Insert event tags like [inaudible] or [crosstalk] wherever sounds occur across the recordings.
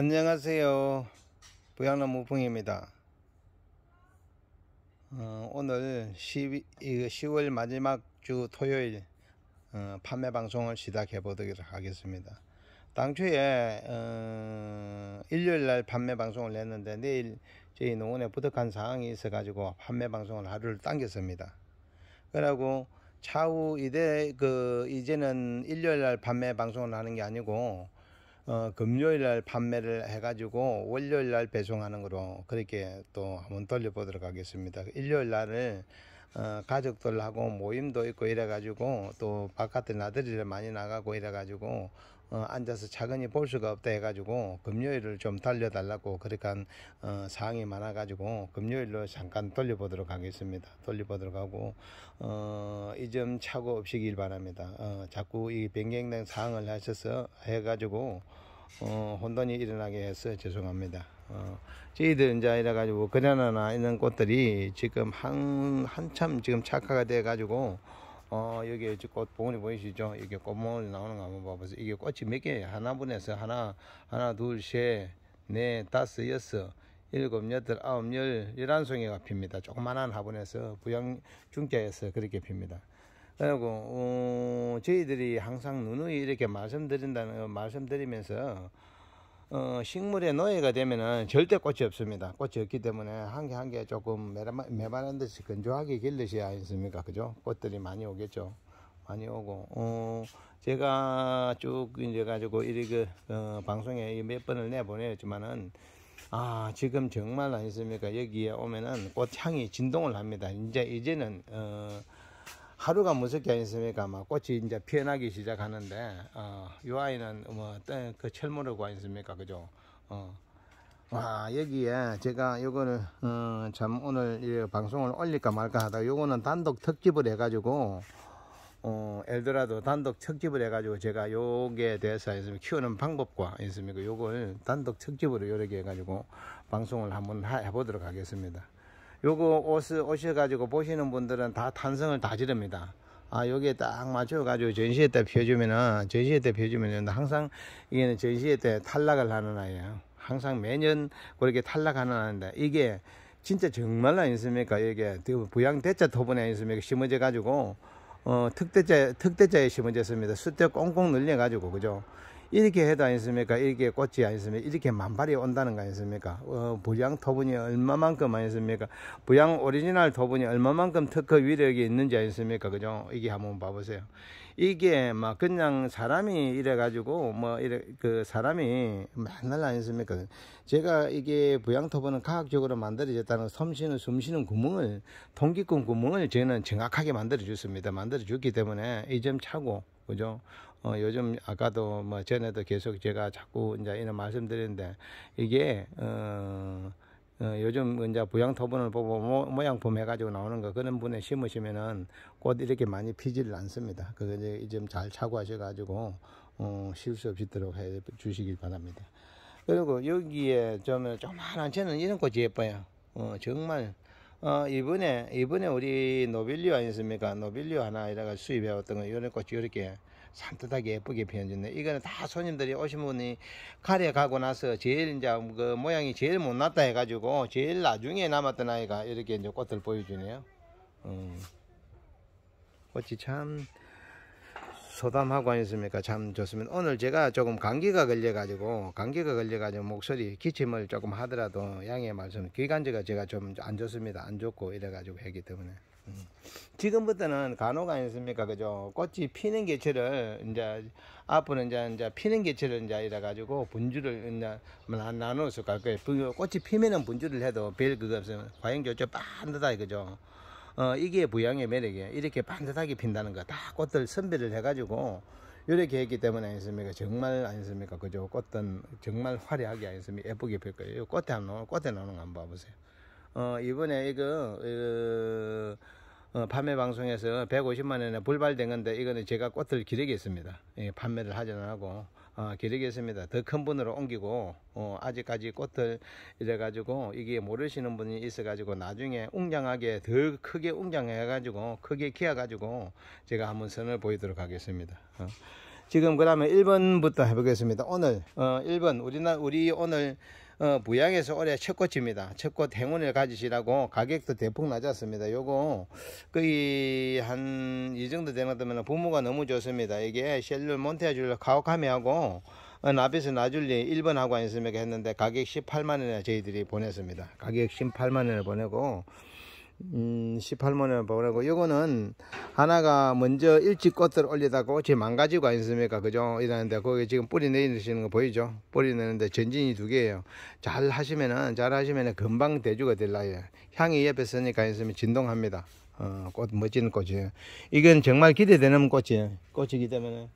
안녕하세요. 부양나무 봉입니다. 어, 오늘 10, 10월 마지막 주 토요일 어, 판매 방송을 시작해 보도록 하겠습니다. 당초에 어, 일요일 날 판매 방송을 냈는데 내일 저희 농원에 부득한 사항이 있어 가지고 판매 방송을 하루를 당겼습니다. 그러고 차후 이대 그 이제는 일요일 날 판매 방송을 하는 게 아니고 어, 금요일 날 판매를 해가지고 월요일 날 배송하는 거로 그렇게 또 한번 돌려보도록 하겠습니다. 일요일 날을 어, 가족들하고 모임도 있고 이래가지고 또 바깥에 나들이를 많이 나가고 이래가지고 어, 앉아서 차근히 볼 수가 없다 해가지고 금요일을 좀 달려달라고 그렇게한 그러니까, 어, 사항이 많아가지고 금요일로 잠깐 돌려보도록 하겠습니다. 돌려보도록 하고 어, 이점 착오 없이길 바랍니다. 어, 자꾸 이 변경된 사항을 하셔서 해가지고 어, 혼돈이 일어나게 해서 죄송합니다. 어, 저희들 이제 이래가지고 그나나 있는 꽃들이 지금 한, 한참 지금 착화가 돼가지고 어, 여기 이꽃 봉우리 보이시죠? 여기 꽃봉우리 나오는 거 한번 봐보세요. 이게 꽃이 몇 개, 하나 분에서 하나, 하나, 둘, 셋, 넷, 네, 다섯, 여섯, 일곱, 여덟, 아홉, 열, 열한 송이가 핍니다. 조그만한 화분에서 부양 중자에서 그렇게 핍니다. 그리고 어, 저희들이 항상 누누이 이렇게 말씀드린다는 어, 말씀드리면서 어, 식물의 노예가 되면은 절대 꽃이 없습니다. 꽃이 없기 때문에 한 개 한 개 조금 매만한 듯이 건조하게 길르셔야 했습니까? 그죠? 꽃들이 많이 오겠죠. 많이 오고, 어, 제가 쭉 이제 가지고 이리 그, 어, 방송에 몇 번을 내보내지만은, 아, 지금 정말 아니습니까? 여기에 오면은 꽃향이 진동을 합니다. 이제, 이제는, 어, 하루가 무섭게 아습니까막 꽃이 이제 피어나기 시작하는데, 어, 요 아이는 뭐, 그철모라구 아니습니까? 그죠? 어. 와, 아, 여기에 제가 요거를, 어, 참 오늘 방송을 올릴까 말까 하다 요거는 단독 특집을 해가지고, 어, 엘도라도 단독 특집을 해가지고 제가 요게 대해서 있으면 키우는 방법과 있습니까? 요걸 단독 특집으로 요렇게 해가지고 방송을 한번 해보도록 하겠습니다. 요거 옷을 오셔가지고 보시는 분들은 다 탄성을 다 지릅니다. 아, 여기에 딱 맞춰가지고 전시회 때 펴주면은, 전시회 때 펴주면은 항상 이게는 전시회 때 탈락을 하는 아이예요. 항상 매년 그렇게 탈락하는 아인데 이게 진짜 정말로 있습니까 이게 그 부양대자 토분에 있습니까 심어져가지고, 어, 특대자, 특대자에 심어졌습니다. 숫대 꽁꽁 늘려가지고, 그죠? 이렇게 해도 아니습니까? 이렇게 꽃이 아니습니까? 이렇게 만발이 온다는 거 아니습니까? 어, 부양 토분이 얼마만큼 아니습니까? 부양 오리지널 토분이 얼마만큼 특허 위력이 있는지 아니습니까? 그죠? 이게 한번 봐보세요. 이게 막 그냥 사람이 이래가지고 뭐 이래 그 사람이 맨날 아니습니까? 제가 이게 부양 토분은 과학적으로 만들어졌다는 섬신는 숨쉬는 구멍을 통기권 구멍을 저희는 정확하게 만들어 줬습니다. 만들어 줬기 때문에 이점 차고 그죠? 어, 요즘 아까도 뭐 전에도 계속 제가 자꾸 이제 이런 말씀드리는데 이게 어, 어, 요즘 이제 부양 토분을 보고 모, 양품 해가지고 나오는 거 그런 분에 심으시면은 꽃 이렇게 많이 피지를 않습니다. 그거 이제 좀잘 차고하셔가지고 어, 실수 없이도록 해 주시길 바랍니다. 그리고 여기에 좀 조만한 저는 이런 꽃이 예뻐요. 어, 정말 어, 이번에, 이번에 우리 노빌리오 아니습니까? 노빌리오 하나 이래가 수입해왔던 거, 이런 꽃이 이렇게 산뜻하게 예쁘게 피어졌네. 이거는 다 손님들이 오신 분이 가래 가고 나서 제일 이제 그 모양이 제일 못났다 해가지고 제일 나중에 남았던 아이가 이렇게 이제 꽃을 보여주네요. 음. 꽃이 참 소담하고 있습니까참 좋습니다. 오늘 제가 조금 감기가 걸려가지고 감기가 걸려가지고 목소리 기침을 조금 하더라도 양해 말씀. 기관지가 제가 좀 안 좋습니다. 안 좋고 이래가지고 했기 때문에. 음. 지금부터는 간호가있습니까 그죠? 꽃이 피는 계절을 이제 앞으로 이제 이제 피는 계절을 이제 이래가지고 분주를 이제 나눠서 갈 거예요. 꽃이 피면은 분주를 해도 별 그거 없어요. 과잉 교조 반듯하 이거죠. 어, 이게 부양의 매력이에요. 이렇게 반듯하게 핀다는 거 다 꽃들 선별을 해가지고 이렇게 했기 때문에 아니습니까? 정말 아니습니까? 그죠? 꽃은 정말 화려하게 아니습니까? 예쁘게 필 거예요. 꽃에 안 나오는, 꽃에 나오는 거 한번 봐보세요. 어, 이번에 이거, 어, 어, 판매 방송에서 150만 원에 불발된 건데 이거는 제가 꽃을 기르게 했습니다. 예, 판매를 하지 않고 어, 기르겠습니다. 더 큰 분으로 옮기고 어, 아직까지 꽃을 이래가지고 이게 모르시는 분이 있어가지고 나중에 웅장하게 더 크게 웅장해가지고 크게 키워가지고 제가 한번 선을 보이도록 하겠습니다. 어. 지금 그 다음에 1번부터 해보겠습니다. 오늘 어, 1번 우리나 우리 오늘 어, 부양에서 올해 첫꽃입니다. 첫 꽃 행운을 가지시라고 가격도 대폭 낮았습니다. 요거 거의 한 이 정도 되는 거면 부모가 너무 좋습니다. 이게 셀룰 몬테아줄라 가오카미하고 어, 나비스 나줄리 1번하고 안쓰메가 했는데 가격 18만원에 저희들이 보냈습니다. 가격 18만원을 보내고 음, 18만원 보라고 이거는 하나가 먼저 일찍 꽃을 올리다가 꽃이 망가지고 아습니까 그죠? 이랬는데 거기 지금 뿌리 내리시는 거 보이죠? 뿌리 내는데 전진이 두개에요잘 하시면은 잘 하시면은 금방 대주가 될라요. 향이 옆에 서니까 있으면 진동합니다. 어, 꽃 멋진 꽃이에요. 이건 정말 기대되는 꽃이에요. 꽃이기 때문에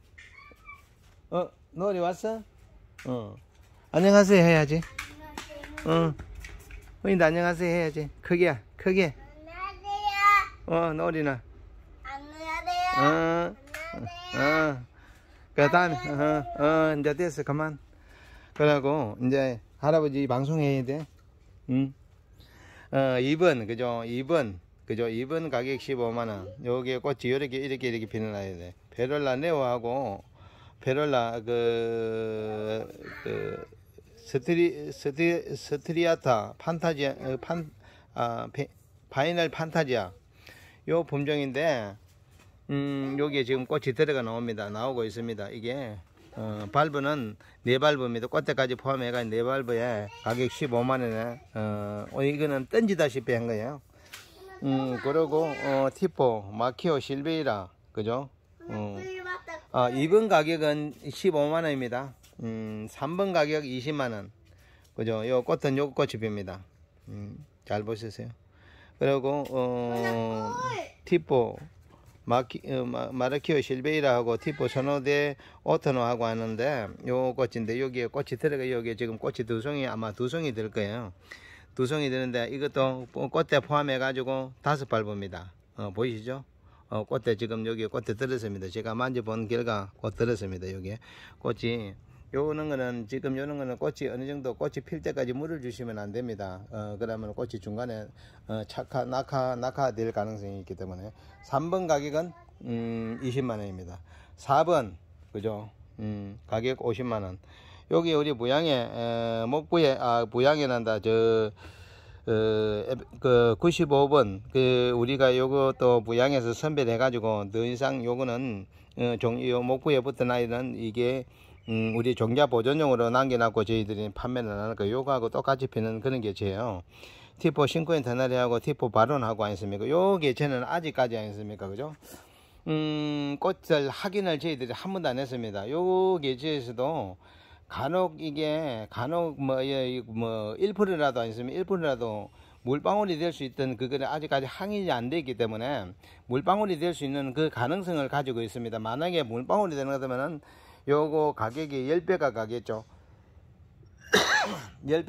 어 노을이 왔어? 어 안녕하세요 해야지. 안녕하세요. 어. 어인도 안녕하세요 해야지. 크게 크게. 어, 노리나. 안녕하세요. 어, 어. 그 다음에, 어, 어, 이제 됐어. 그만. 그러고, 이제 할아버지 방송해야 돼. 응? 어, 2번, 그죠? 2번. 그죠? 2번 가격 15만원. 여기에 꽃이 이렇게, 이렇게, 이렇게 피는나야 돼. 베럴라 네오하고, 베럴라 그, 그, 스트리, 스트리, 스트리아타, 판타지아, 어, 판, 아, 페, 바이널 판타지아. 요 품종인데 음 여기에 지금 꽃이 들어가 나옵니다 나오고 있습니다 이게 어, 발브는 네 발브입니다 꽃대까지 포함해가 네 발브에 가격 15만원에 어, 어, 이거는 던지다시피 한 거예요 음 그리고 어, 티포 마키오 실베이라 그죠 어. 아, 2번 가격은 15만원입니다 음 3번 가격 20만원 그죠 요 꽃은 요 꽃이 빕니다 음, 잘 보셨어요 그리고 어, 티포 마키, 어, 마, 라키오 실베이라하고 티포 선호대 오토노하고 하는데 요 꽃인데 여기에 꽃이 들어가 여기에 지금 꽃이 두 송이 아마 두 송이 될 거예요. 두 송이 되는데 이것도 꽃대 포함해 가지고 다섯 발봅니다. 어, 보이시죠? 어, 꽃대 지금 여기 꽃대 들었습니다. 제가 만져본 결과 꽃 들었습니다. 여기에 꽃이 요는 거는 지금 요는 거는 꽃이 어느 정도 꽃이 필 때까지 물을 주시면 안 됩니다. 어, 그러면 꽃이 중간에 어, 착화 낙하 낙하 될 가능성이 있기 때문에 3번 가격은 음, 20만 원입니다. 4번 그죠? 음, 가격 50만 원. 여기 우리 부양에 에, 목부에 아 부양에 난다 저 어, 그, 그 95번 그 우리가 요것도 부양에서 선별해 가지고 더 이상 요거는 어, 종이 목부에 붙은 아이는 이게 음, 우리 종자 보존용으로 남겨놨고 저희들이 판매를안 하니까 요거하고 똑같이 피는 그런 게 제예요. 티포 신크인 테나리하고 티포 발언하고 아니습니까? 요게 쟤는 아직까지 아니습니까? 그죠? 음, 꽃을 확인을 저희들이 한 번도 안 했습니다. 요게 제에서도 간혹 이게 간혹 뭐, 예, 뭐 1%라도 안니으면 1%라도 물방울이 될 수 있던 그거는 아직까지 항일이 안돼 있기 때문에 물방울이 될 수 있는 그 가능성을 가지고 있습니다. 만약에 물방울이 되는 거다면은 요거 가격이 10배가 가겠죠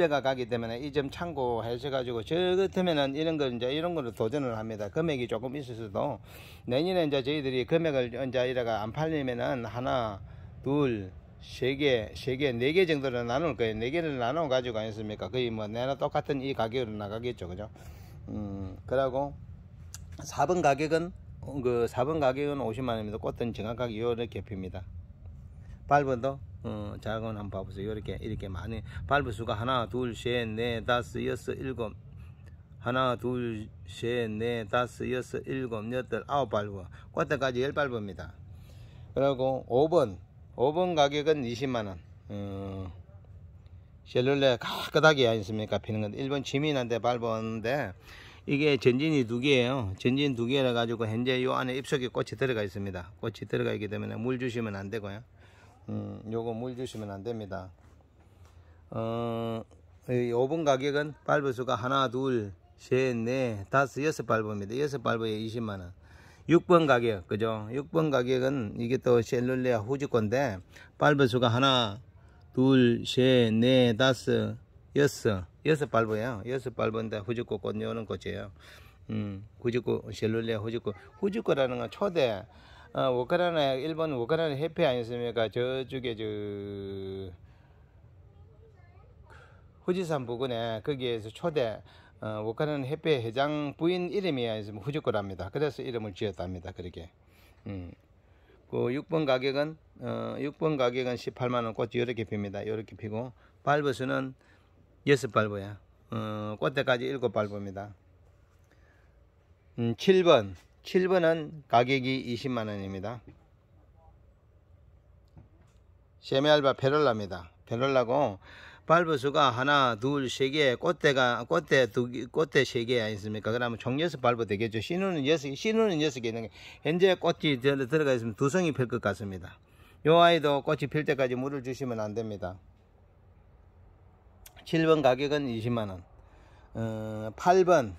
10배가 [coughs] 가기 때문에 이 점 참고하셔가지고 저 같으면은 이런 걸 이제 이런 걸 도전을 합니다. 금액이 조금 있어서도 내년에 이제 저희들이 금액을 이제 이래가 안 팔리면은 하나, 둘, 세 개, 세 개, 네 개 정도를 나눌 거예요. 네 개를 나눠 가지고 아니습니까? 거의 뭐 내나 똑같은 이 가격으로 나가겠죠. 그죠? 음, 그러고 4번 가격은 그 4번 가격은 50만 원입니다. 꽃은 정확하게 요렇게 핍니다. 밟아도 어, 작은 한번 봐보세요. 이렇게 이렇게 많이 밟을 수가 하나, 둘, 셋, 넷, 다섯, 여섯, 일곱 하나, 둘, 셋, 넷, 다섯, 여섯, 일곱, 여덟, 아홉 밟고 꽃대까지열 밟읍니다. 그리고 5번 5번 가격은 20만원 어, 셀룰레 가끗하게 아니습니까 피는 건데 번본 지민한테 밟았는데 이게 전진이 두 개예요 전진 두 개라 가지고 현재 요 안에 입속에 꽃이 들어가 있습니다 꽃이 들어가 있기 때문에 물 주시면 안 되고요 음, 요거 물 주시면 안됩니다 어, 5번 가격은 발부수가 하나 둘셋넷 다섯 여섯 발부입니다 여섯 발부에 20만원 6번 가격 그죠 6번 가격은 이게 또 셀룰레아 후지콘데 발부수가 하나 둘셋넷 다섯 여섯 여섯 발부예요 여섯 발부인데 후지코 꽃 여는 꽃이에요 음, 후지코 셀룰레아 후지코 후지코라는 건 초대 어, 워카라나 일본 워카라나 해피 아니었습니까? 저쪽에 저 후지산 부근에 거기에서 초대 어, 워카라나 해피 회장 부인 이름이 아니었습 후지코랍니다. 그래서 이름을 지었답니다. 그렇게. 음. 그 6번 가격은 어, 6번 가격은 18만 원 꽃이 이렇게 핍니다. 이렇게 피고 발브 수는 6발브야. 어, 꽃대까지 7발브입니다. 음, 7번 7번은 가격이 20만원입니다. 세미알바 페럴라입니다. 페럴라고 발브 수가 하나, 둘, 세 개, 꽃대가, 꽃대 두 개, 꽃대 세개 아니습니까? 그러면 총 여섯 발브 되겠죠. 신우는 여섯, 신우는 여섯 개 있는 게, 현재 꽃이 들어가 있으면 두 송이 필 것 같습니다. 요 아이도 꽃이 필 때까지 물을 주시면 안 됩니다. 7번 가격은 20만원. 어, 8번,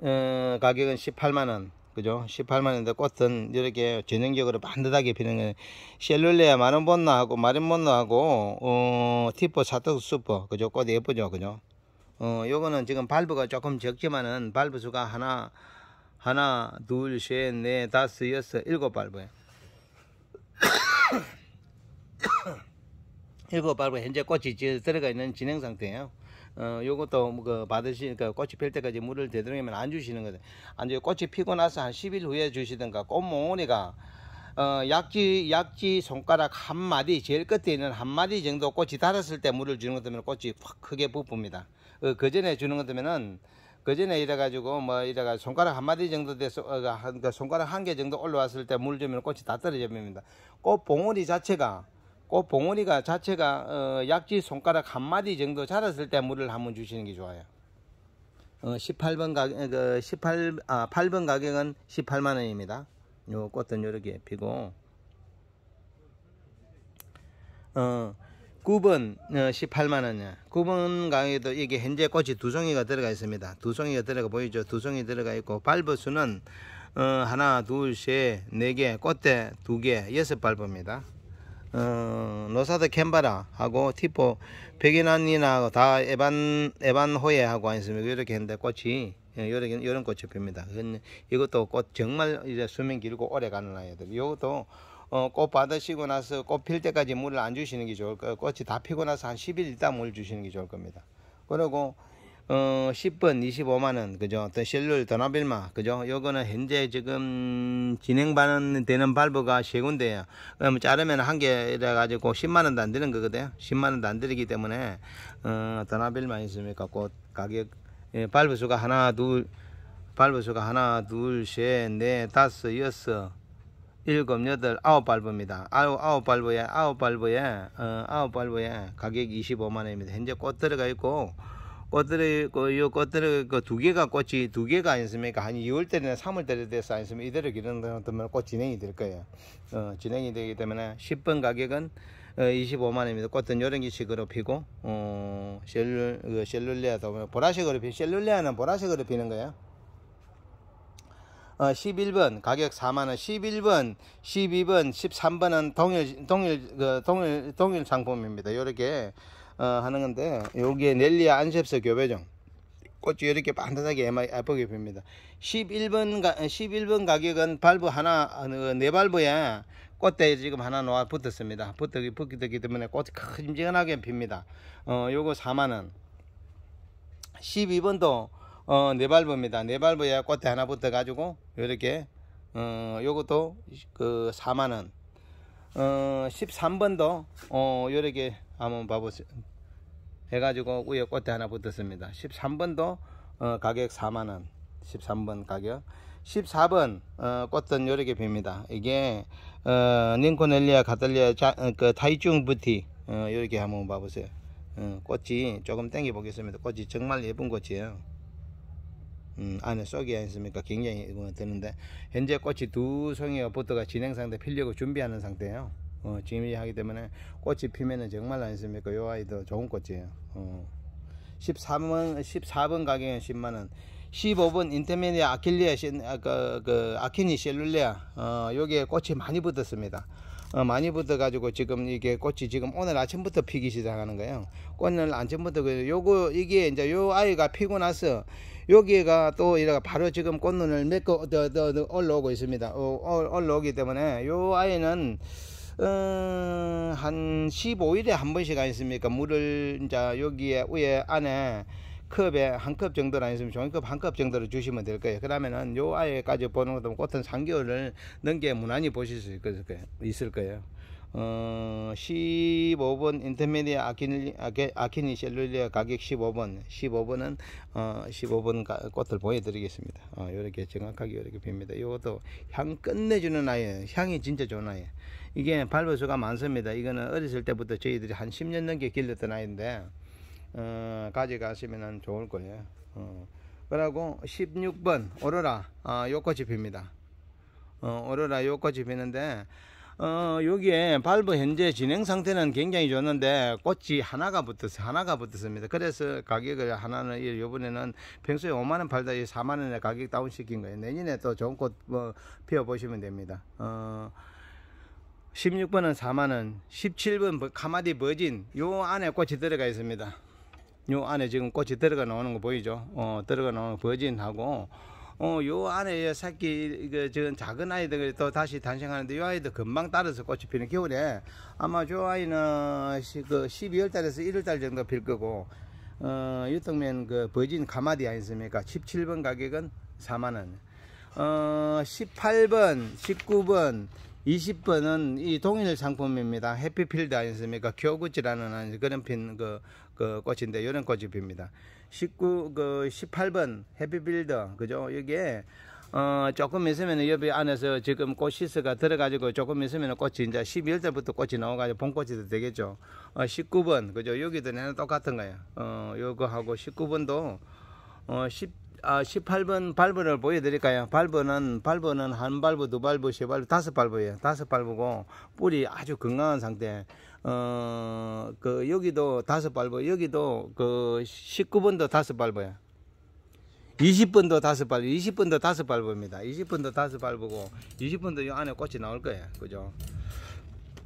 어, 가격은 18만원 그죠 18만원인데 꽃은 이렇게 전형적으로 반듯하게 피는 거 셀룰레아 마른본나 하고 마린본나 하고 어, 티포 사토 수퍼 그죠 꽃 예쁘죠 그죠 어 요거는 지금 발브가 조금 적지만은 발브 수가 하나 하나 둘 셋 넷 다섯 여섯 일곱 발브예 [coughs] 일곱 발브 현재 꽃이 들어가 있는 진행 상태예요 어, 요것도 뭐 그 받으시, 니까 그러니까 꽃이 필 때까지 물을 되도록이면 안 주시는 거죠. 안 주고 꽃이 피고 나서 한 10일 후에 주시든가 꽃몽오니가 어, 약지, 약지 손가락 한 마디, 제일 끝에 있는 한 마디 정도 꽃이 닳았을 때 물을 주는 것 때문에 꽃이 확 크게 부쁩니다. 어, 그 전에 주는 것 때문에는 그 전에 이래가지고 뭐 이래가 손가락 한 마디 정도 돼서 어, 그 손가락 한 개 정도 올라왔을 때 물 주면 꽃이 다 떨어져 버립니다. 꽃 봉오리 자체가 꽃 그 봉오리가 자체가 어, 약지 손가락 한 마디 정도 자랐을 때 물을 한번 주시는 게 좋아요. 어, 18번 가격, 어, 그 18, 아, 8번 가격은 18만 원입니다. 요 꽃은 요렇게 피고, 어, 9번 어, 18만 원이야. 9번 가격에도 이게 현재 꽃이 두송이가 들어가 있습니다. 두송이가 들어가 보이죠? 두송이 들어가 있고, 발버 수는 어, 하나, 둘, 셋, 네 개, 꽃대 두 개, 여섯 발버입니다. 어, 노사드 캔바라하고 티포 백인안이나 다 에반 에반 호예하고 아니습니까 이렇게 했는데 꽃이 예, 요런 요런 꽃이 핍니다. 이것도 꽃 정말 이제 수명 길고 오래 가는 아이들. 이것도 어, 꽃 받으시고 나서 꽃 필 때까지 물을 안 주시는 게 좋을 거예요. 꽃이 다 피고 나서 한 10일 있다 물 주시는 게 좋을 겁니다. 그리고 어, 10번 25만원, 그죠? 어 실룰 더나빌마, 그죠? 요거는 현재 지금 진행받는 되는 발부가 세 군데에요. 그러면 자르면 한 개 이래 가지고 10만원도 안 되는 거거든요. 10만원도 안 들이기 때문에, 어, 더나빌마 있습니까? 곧 가격, 예, 발부 수가 하나, 둘, 발부 수가 하나, 둘, 셋, 넷, 다섯, 여섯, 일곱, 여덟, 아홉 발부입니다. 아홉, 아홉 발부에, 아홉 발부에, 어, 아홉 발부에 가격 25만원입니다. 현재 꽃 들어가 있고, 꽃들의 이꽃들이그두 그, 개가 꽃이 두 개가 아니습니까? 한 2월 달이나 3월 달에 돼서 아니면 이대로 기르면 꽃 진행이 될 거예요. 어, 진행이 되기 때문에 10번 가격은 어, 25만 원입니다. 꽃은 요런기식으로 피고 어, 셀룰 그 셀룰레아도 보라색으로 피 셀룰레아는 보라색으로 피는 거예요. 어, 11번 가격 4만원 11번 12번 13번은 동일 동일 그 동일 동일 상품입니다 요렇게 어, 하는 건데 여기에 넬리아 안셉스 교배종 꽃이 이렇게 반듯하게 예쁘게 빕니다 11번, 가, 11번 가격은 발브 하나, 어, 그 네 발브에 꽃대 에 지금 하나 놓아 붙었습니다. 붙어, 붙기 때문에 꽃이 큼직근하게 핍니다. 어, 요거 4만원. 12번도, 어, 네 발브입니다. 네 발브에 꽃대 하나 붙어가지고, 요렇게, 어, 요것도, 그, 4만원. 어, 13번도, 어, 요렇게, 한번 봐보세요 해가지고 위에 꽃대 하나 붙었습니다 13번도 어, 가격 4만원 13번 가격 14번 어, 꽃은 요렇게 빕니다 이게 어, 링코넬리아 가달리아 어, 그 타이중 부티 이렇게 어, 한번 봐보세요 어, 꽃이 조금 땡겨 보겠습니다 꽃이 정말 예쁜 꽃이에요 음, 안에 쏙이 아니습니까 굉장히 드는데 현재 꽃이 두 송이가 보트가 진행 상태 필려고 준비하는 상태예요 어, 지금 이하기 때문에 꽃이 피면은 정말 안습니까? 요 아이도 좋은 꽃이에요. 어. 13번, 14번 가격은 10만원. 15번 인터미니아 아킬리아, 아, 그, 그, 아키니 셀룰레아. 어, 여기에 꽃이 많이 붙었습니다. 어, 많이 붙어가지고 지금 이게 꽃이 지금 오늘 아침부터 피기 시작하는 거예요. 꽃늘 아침부터 요거 이게 이제 요 아이가 피고 나서 여기가 또 이래가 바로 지금 꽃눈을 맺고 더, 더, 더 올라오고 있습니다. 어, 어 올라오기 때문에 요 아이는 어, 한 15일에 한 번씩 아니습니까? 물을 이제 여기에 위에 안에 컵에 한 컵 정도는 아니으면 종이컵 한 컵 정도를 주시면 될 거예요. 그러면은 요 아이까지 보는 것도 꽃은 3개월을 넘게 무난히 보실 수 있을 거예요. 있을 거예요. 어, 15번 인터미디 아키니, 아키니 셀룰리아 가격 15번 15번은 어, 15번 가, 꽃을 보여드리겠습니다 어, 이렇게 정확하게 이렇게 빕니다 이것도 향 끝내주는 아이예요 향이 진짜 좋은 아이예요 이게 발버수가 많습니다. 이거는 어렸을 때부터 저희들이 한 10년 넘게 길렀던 아이인데 어, 가져가시면 좋을 거예요. 어. 그리고 16번 오로라 아, 요코이입니다 어, 오로라 요꽃이 코 피는데 어, 여기에 발부 현재 진행 상태는 굉장히 좋는데 꽃이 하나가 붙었어요. 하나가 붙었습니다. 그래서 가격을 하나는 이번에는 평소에 5만원 팔다 4만원에 가격 다운시킨 거예요. 내년에 또 좋은 꽃뭐 피워보시면 됩니다. 어, 16번은 4만원 17번 가마디 버진 요 안에 꽃이 들어가 있습니다 요 안에 지금 꽃이 들어가 나오는 거 보이죠 어 들어가 나오는 버진하고 어요 안에 새끼 그 지금 작은 아이들또 다시 탄생하는데 요 아이도 금방 따라서 꽃이 피는 겨울에 아마 저 아이는 그 12월 달에서 1월 달 정도 필 거고 어 유통면 그 버진 가마디 아니습니까 17번 가격은 4만원 어 18번 19번 20번은 이 동일 상품입니다. 해피필드 아니습니까? 교구지라는 그런 핀, 그, 그 꽃인데, 요런 꽃이 핍니다. 19, 그, 18번 해피필드, 그죠? 여기에, 어, 조금 있으면 여기 안에서 지금 꽃시스가 들어가지고 조금 있으면 꽃이 이제 12월달부터 꽃이 나와가지고 봄꽃이 되겠죠. 어, 19번, 그죠? 여기도 똑같은 거예요. 어, 요거하고 19번도, 어, 10, 18번 아, 발브를 보여드릴까요? 발브는, 발브는 한 발브, 두 발브, 세 발브, 다섯 발브예요. 다섯 발브고, 뿌리 아주 건강한 상태. 어, 그, 여기도 다섯 발브, 여기도 그 19번도 다섯 발브예요. 20번도 다섯 발브, 20번도 다섯 발브입니다. 20번도 다섯 발브고, 20번도 이 안에 꽃이 나올 거예요. 그죠?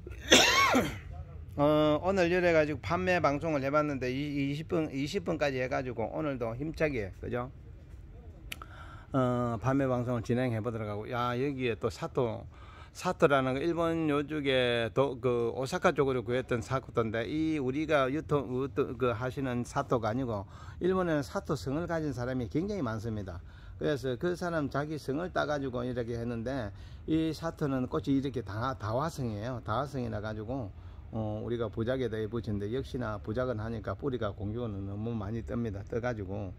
[coughs] 어, 오늘 열해가지고 판매 방송을 해봤는데 20분, 20분까지 해가지고 오늘도 힘차게, 그죠? 어, 밤에 방송을 진행해 보도록 하고 야 여기에 또 사토 사토라는 일본 요쪽에 도, 그 오사카 쪽으로 구했던 사토인데 이 우리가 유통 그 하시는 사토가 아니고 일본에는 사토성을 가진 사람이 굉장히 많습니다. 그래서 그 사람 자기 성을 따가지고 이렇게 했는데 이 사토는 꽃이 이렇게 다, 다화성이에요. 다화성이라 가지고 어, 우리가 부작에 대해 붙인데 역시나 부작은 하니까 뿌리가 공격은 너무 많이 뜹니다. 떠가지고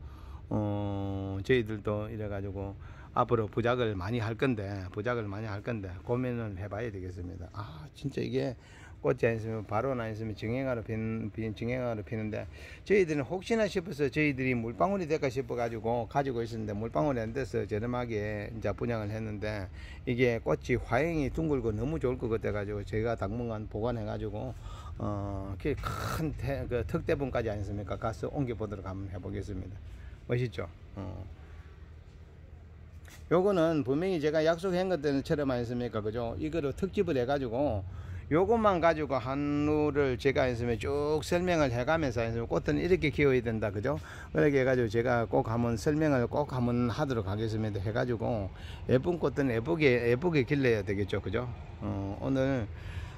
어, 저희들도 이래가지고 앞으로 부작을 많이 할 건데 부작을 많이 할 건데 고민을 해봐야 되겠습니다 아 진짜 이게 꽃이 안 있으면 바로 나 있으면 증행화로 피는 증행화로 피는데 저희들은 혹시나 싶어서 저희들이 물방울이 될까 싶어 가지고 가지고 있었는데 물방울이 안 돼서 저렴하게 이제 분양을 했는데 이게 꽃이 화형이 둥글고 너무 좋을 것 같아 가지고 제가 당분간 보관해 가지고 어큰 그 특대분까지 아니습니까 가서 옮겨 보도록 한번 해보겠습니다. 멋있죠? 어. 요거는 분명히 제가 약속한 것들처럼 아습니까 그죠? 이거를 특집을 해가지고 요것만 가지고 한우를 제가 했으면 쭉 설명을 해가면서 했으면 꽃은 이렇게 키워야 된다 그죠 그렇게 해가지고 제가 꼭 한번 설명을 꼭 한번 하도록 하겠습니다 해가지고 예쁜 꽃은 예쁘게 예쁘게 길러야 되겠죠 그죠 어, 오늘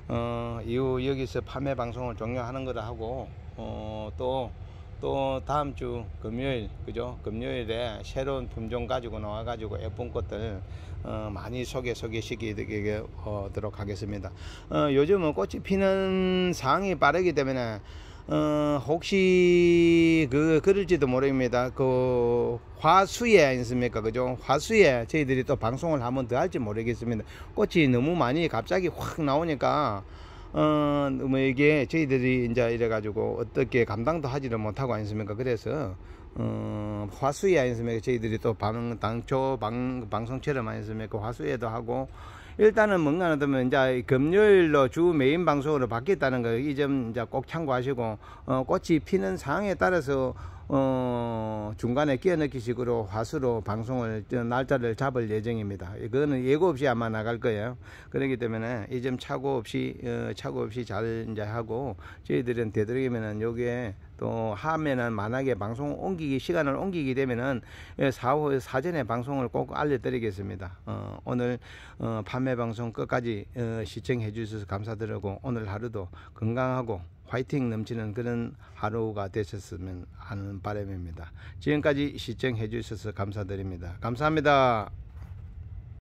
어, 이후 여기서 판매 방송을 종료하는 거라 하고 어, 또또 다음 주 금요일 그죠 금요일에 새로운 품종 가지고 나와 가지고 예쁜 꽃들 어, 많이 소개 소개시키도록 어, 하겠습니다 어, 요즘은 꽃이 피는 상황이 빠르기 때문에 어, 혹시 그 그럴지도 모릅니다 그 화수에 있습니까 그죠 화수에 저희들이 또 방송을 한번 더 할지 모르겠습니다 꽃이 너무 많이 갑자기 확 나오니까 어, 뭐 이게 저희들이 이제 이래가지고 어떻게 감당도 하지를 못하고 아니습니까? 그래서 어, 화수에 아니습니까? 저희들이 또 방, 당초 방, 방송처럼 아니습니까? 화수에도 하고 일단은 뭔가 하다면 이제 금요일로 주 메인 방송으로 바뀌었다는 거 이점 이제 꼭 참고하시고 어, 꽃이 피는 상황에 따라서 어, 중간에 끼어넣기 식으로 화수로 방송을 날짜를 잡을 예정입니다. 그거는 예고 없이 아마 나갈 거예요. 그렇기 때문에 이 점 차고 없이 어, 차고 없이 잘 이제 하고 저희들은 되도록이면은 여기에 또 하면은 만약에 방송 옮기기 시간을 옮기게 되면은 예, 사후 사전에 방송을 꼭 알려드리겠습니다. 어, 오늘 어, 판매 방송 끝까지 어, 시청해 주셔서 감사드리고 오늘 하루도 건강하고 화이팅 넘치는 그런 하루가 되셨으면 하는 바람입니다. 지금까지 시청해 주셔서 감사드립니다. 감사합니다.